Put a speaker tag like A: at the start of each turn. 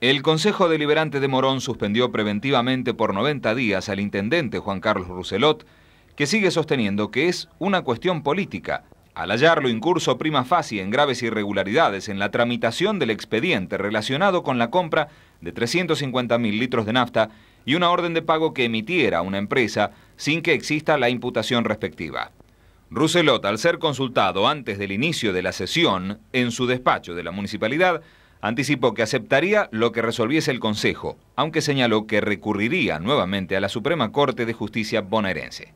A: El Consejo Deliberante de Morón suspendió preventivamente por 90 días al intendente Juan Carlos Rousselot, que sigue sosteniendo que es una cuestión política, al hallarlo incurso prima facie en graves irregularidades en la tramitación del expediente relacionado con la compra de 350.000 litros de nafta y una orden de pago que emitiera una empresa sin que exista la imputación respectiva. Rousselot, al ser consultado antes del inicio de la sesión en su despacho de la municipalidad, Anticipó que aceptaría lo que resolviese el Consejo, aunque señaló que recurriría nuevamente a la Suprema Corte de Justicia bonaerense.